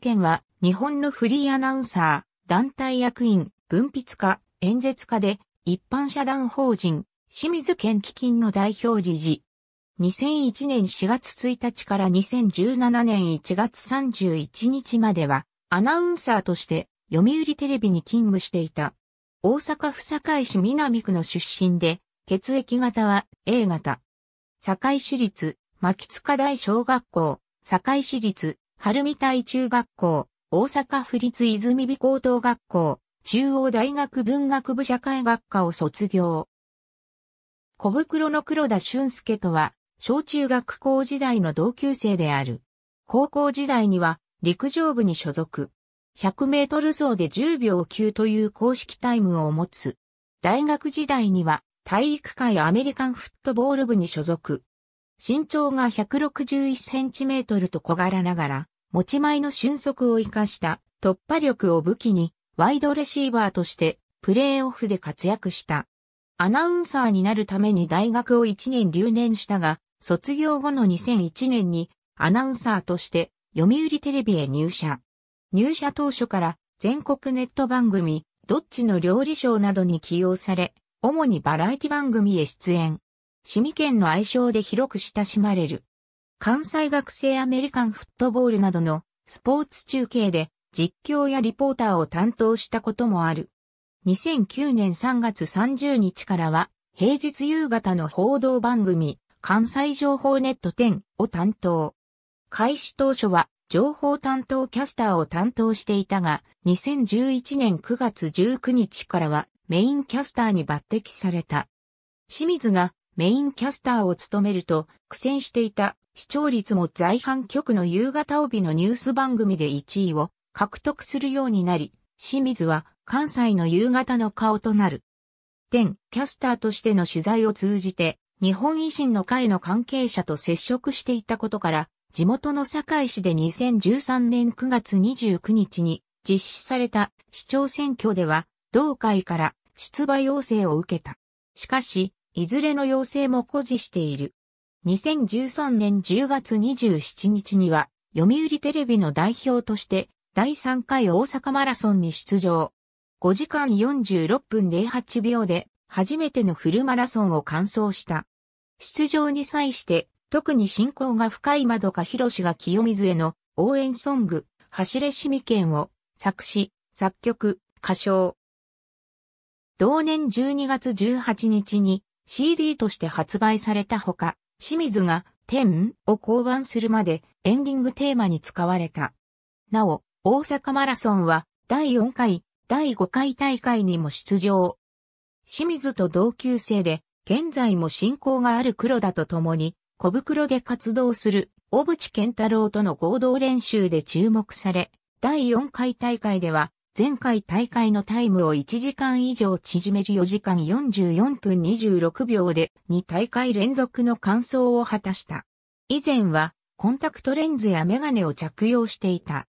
権は日本のフリーアナウンサー、団体役員、文筆家、演説家で一般社団法人、清水県基金の代表理事。2001年4月1日から2017年1月31日までは、アナウンサーとして読売テレビに勤務していた。大阪府堺市南区の出身で、血液型は A 型。堺市立、牧塚大小学校、堺市立、晴海台中学校、大阪府立泉美高等学校、中央大学文学部社会学科を卒業。小袋の黒田俊介とは、小中学校時代の同級生である。高校時代には、陸上部に所属。100メートル走で10秒9という公式タイムを持つ。大学時代には、体育会アメリカンフットボール部に所属。身長が161センチメートルと小柄ながら、持ち前の俊足を活かした突破力を武器にワイドレシーバーとしてプレーオフで活躍した。アナウンサーになるために大学を1年留年したが、卒業後の2001年にアナウンサーとして読売テレビへ入社。入社当初から全国ネット番組、どっちの料理賞などに起用され、主にバラエティ番組へ出演。市民県の愛称で広く親しまれる。関西学生アメリカンフットボールなどのスポーツ中継で実況やリポーターを担当したこともある。2009年3月30日からは平日夕方の報道番組関西情報ネット10を担当。開始当初は情報担当キャスターを担当していたが、2011年9月19日からはメインキャスターに抜擢された。清水がメインキャスターを務めると苦戦していた視聴率も在阪局の夕方帯のニュース番組で1位を獲得するようになり、清水は関西の夕方の顔となる。天、キャスターとしての取材を通じて、日本維新の会の関係者と接触していたことから、地元の堺市で2013年9月29日に実施された市長選挙では、同会から出馬要請を受けた。しかし、いずれの要請も誇示している。2013年10月27日には、読売テレビの代表として、第3回大阪マラソンに出場。5時間46分08秒で、初めてのフルマラソンを完走した。出場に際して、特に進行が深い窓か広志が清水への応援ソング、走れしみけんを作詞、作曲、歌唱。同年12月18日に CD として発売されたほか、清水が天を降板するまでエンディングテーマに使われた。なお、大阪マラソンは第4回、第5回大会にも出場。清水と同級生で、現在も親交がある黒田と共に、小袋で活動する小渕健太郎との合同練習で注目され、第4回大会では前回大会のタイムを1時間以上縮める4時間44分26秒で2大会連続の完走を果たした。以前はコンタクトレンズやメガネを着用していた。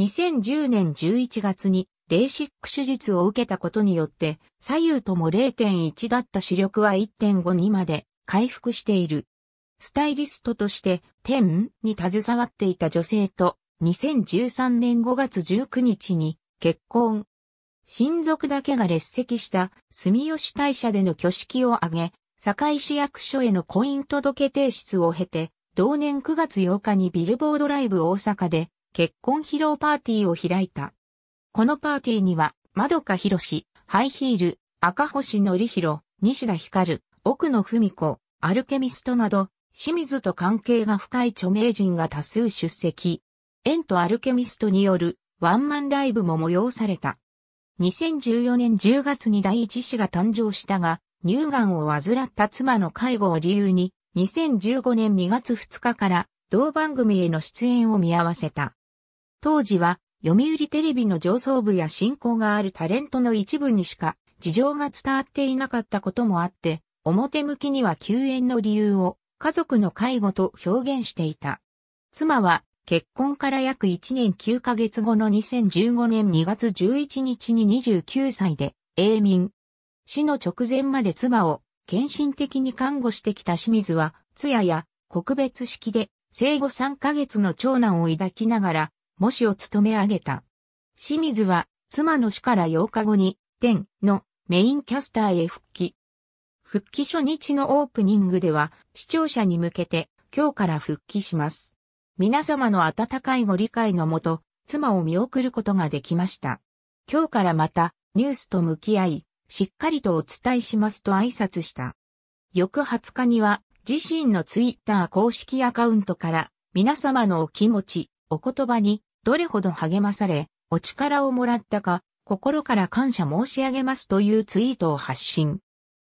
2010年11月にレーシック手術を受けたことによって左右とも0.1だった視力は1.5にまで回復している。スタイリストとして10に携わっていた女性と2013年5月19日に結婚。親族だけが列席した住吉大社での挙式を挙げ、堺市役所への婚姻届提出を経て、同年9月8日にビルボードライブ大阪で結婚披露パーティーを開いた。このパーティーには、窓か博し、ハイヒール、赤星のりひろ、西田光、奥野文子、アルケミストなど、清水と関係が深い著名人が多数出席。縁とアルケミストによるワンマンライブも催された。2014年10月に第一子が誕生したが、乳がんを患った妻の介護を理由に、2015年2月2日から同番組への出演を見合わせた。当時は、読売テレビの上層部や信仰があるタレントの一部にしか事情が伝わっていなかったこともあって、表向きには休園の理由を家族の介護と表現していた。妻は結婚から約1年9ヶ月後の2015年2月11日に29歳で、永眠。死の直前まで妻を献身的に看護してきた清水は、通夜や告別式で生後3ヶ月の長男を抱きながら、模試を務め上げた。清水は、妻の死から8日後に、天のメインキャスターへ復帰。復帰初日のオープニングでは、視聴者に向けて、今日から復帰します。皆様の温かいご理解のもと、妻を見送ることができました。今日からまた、ニュースと向き合い、しっかりとお伝えしますと挨拶した。翌20日には、自身のツイッター公式アカウントから、皆様のお気持ち、お言葉に、どれほど励まされ、お力をもらったか、心から感謝申し上げますというツイートを発信。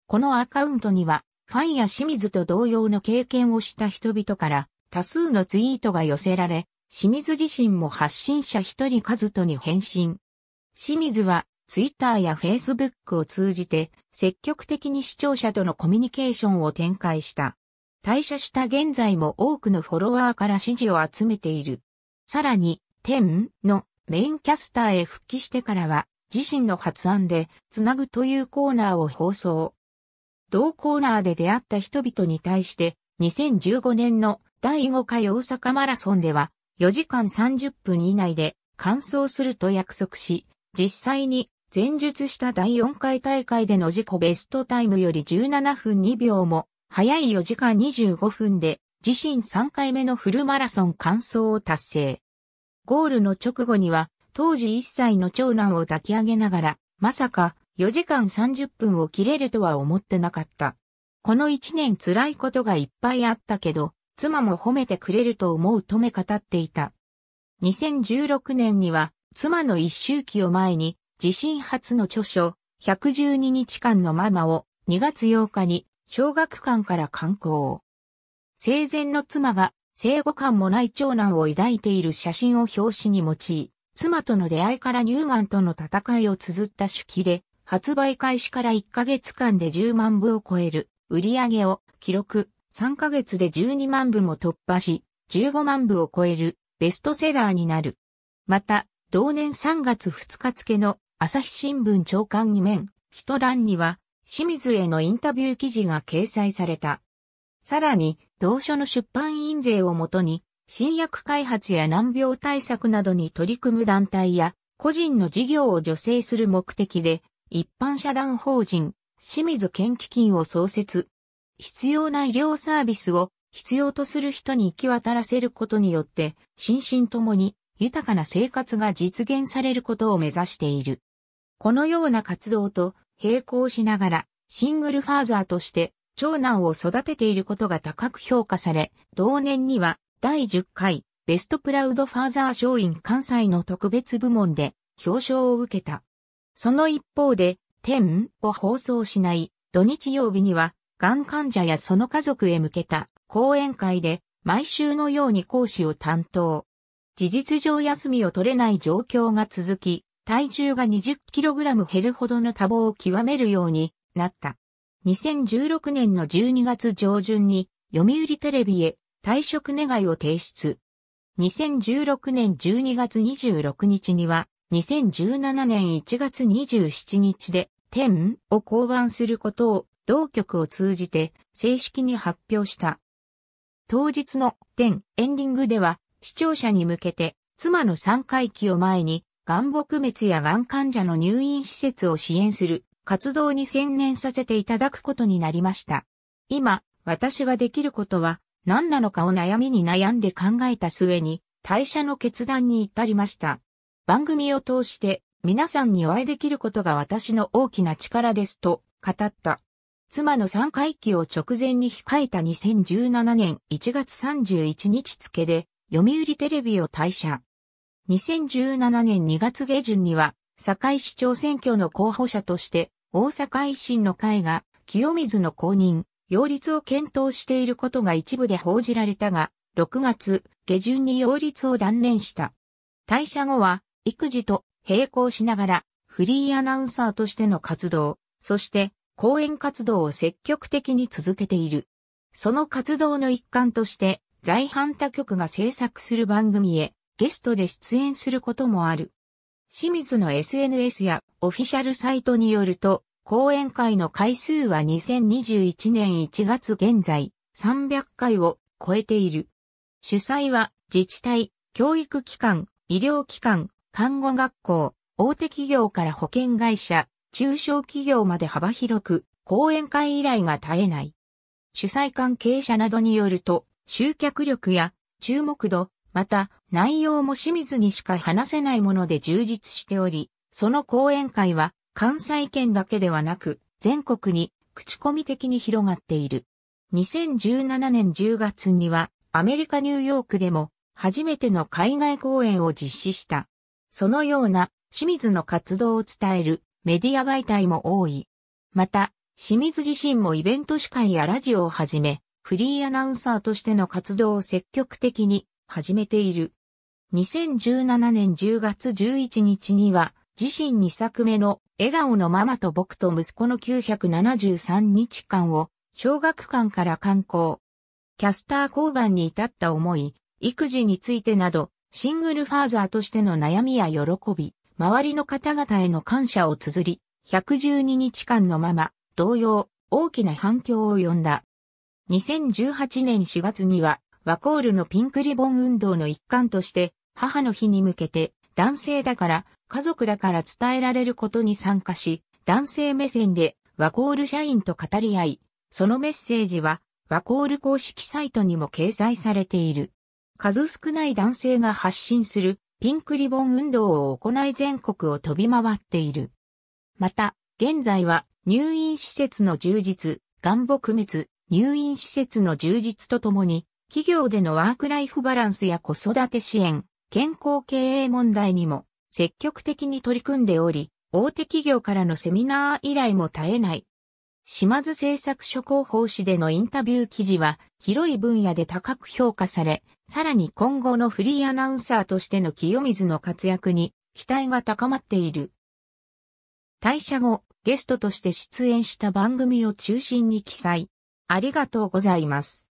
このアカウントには、ファンや清水と同様の経験をした人々から、多数のツイートが寄せられ、清水自身も発信者一人カ人に返信。清水は、ツイッターやフェイスブックを通じて、積極的に視聴者とのコミュニケーションを展開した。退社した現在も多くのフォロワーから支持を集めている。さらに、天のメインキャスターへ復帰してからは、自身の発案で、つなぐというコーナーを放送。同コーナーで出会った人々に対して、2015年の第5回大阪マラソンでは4時間30分以内で完走すると約束し、実際に前述した第4回大会での自己ベストタイムより17分2秒も早い4時間25分で自身3回目のフルマラソン完走を達成。ゴールの直後には当時1歳の長男を抱き上げながら、まさか4時間30分を切れるとは思ってなかった。この1年辛いことがいっぱいあったけど、妻も褒めてくれると思うとめ語っていた。2016年には、妻の一周期を前に、自身初の著書、112日間のママを2月8日に小学館から刊行。生前の妻が生後感もない長男を抱いている写真を表紙に用い、妻との出会いから乳がんとの戦いを綴った手記で、発売開始から1ヶ月間で10万部を超える売り上げを記録。3ヶ月で12万部も突破し、15万部を超えるベストセラーになる。また、同年3月2日付の朝日新聞長官2面、一欄には、清水へのインタビュー記事が掲載された。さらに、同書の出版印税をもとに、新薬開発や難病対策などに取り組む団体や、個人の事業を助成する目的で、一般社団法人、清水研究金を創設。必要な医療サービスを必要とする人に行き渡らせることによって、心身ともに豊かな生活が実現されることを目指している。このような活動と並行しながら、シングルファーザーとして長男を育てていることが高く評価され、同年には第10回ベストプラウドファーザー賞員関西の特別部門で表彰を受けた。その一方で、天を放送しない土日曜日にはがん患者やその家族へ向けた講演会で毎週のように講師を担当。事実上休みを取れない状況が続き、体重が 20kg 減るほどの多忙を極めるようになった。2016年の12月上旬に読売テレビへ退職願を提出。2016年12月26日には、2017年1月27日で、天を降板することを同局を通じて正式に発表した。当日の点エンディングでは視聴者に向けて妻の3回忌を前に、が木撲滅やがん患者の入院施設を支援する活動に専念させていただくことになりました。今、私ができることは何なのかを悩みに悩んで考えた末に、退社の決断に至りました。番組を通して皆さんにお会いできることが私の大きな力ですと語った。妻の3回忌を直前に控えた2017年1月31日付で、読売テレビを退社。2017年2月下旬には、堺市長選挙の候補者として、大阪維新の会が、清水の公認、擁立を検討していることが一部で報じられたが、6月下旬に擁立を断念した。退社後は、育児と並行しながら、フリーアナウンサーとしての活動、そして講演活動を積極的に続けている。その活動の一環として、在阪他局が制作する番組へゲストで出演することもある。清水の SNS やオフィシャルサイトによると、講演会の回数は2021年1月現在300回を超えている。主催は自治体、教育機関、医療機関、看護学校、大手企業から保険会社、中小企業まで幅広く、講演会依頼が絶えない。主催関係者などによると、集客力や注目度、また内容も清水にしか話せないもので充実しており、その講演会は関西圏だけではなく、全国に口コミ的に広がっている。2017年10月にはアメリカニューヨークでも初めての海外公演を実施した。そのような清水の活動を伝えるメディア媒体も多い。また、清水自身もイベント司会やラジオをはじめ、フリーアナウンサーとしての活動を積極的に始めている。2017年10月11日には、自身2作目の笑顔のママと僕と息子の973日間を小学館から観光。キャスター交番に至った思い、育児についてなど、シングルファーザーとしての悩みや喜び、周りの方々への感謝を綴り、112日間のまま、同様、大きな反響を呼んだ。2018年4月には、ワコールのピンクリボン運動の一環として、母の日に向けて、男性だから、家族だから伝えられることに参加し、男性目線で、ワコール社員と語り合い、そのメッセージは、ワコール公式サイトにも掲載されている。数少ない男性が発信するピンクリボン運動を行い全国を飛び回っている。また、現在は入院施設の充実、願望区滅、入院施設の充実とともに、企業でのワークライフバランスや子育て支援、健康経営問題にも積極的に取り組んでおり、大手企業からのセミナー依頼も絶えない島津製作所広報誌でのインタビュー記事は広い分野で高く評価され、さらに今後のフリーアナウンサーとしての清水の活躍に期待が高まっている。退社後、ゲストとして出演した番組を中心に記載。ありがとうございます。